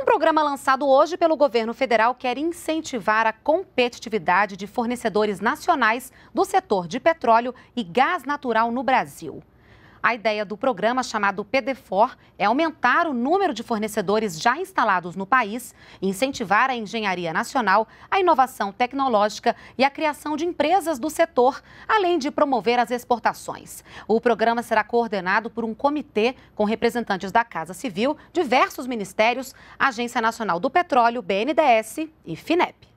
Um programa lançado hoje pelo governo federal quer incentivar a competitividade de fornecedores nacionais do setor de petróleo e gás natural no Brasil. A ideia do programa chamado PDFOR é aumentar o número de fornecedores já instalados no país, incentivar a engenharia nacional, a inovação tecnológica e a criação de empresas do setor, além de promover as exportações. O programa será coordenado por um comitê com representantes da Casa Civil, diversos ministérios, Agência Nacional do Petróleo, BNDES e FINEP.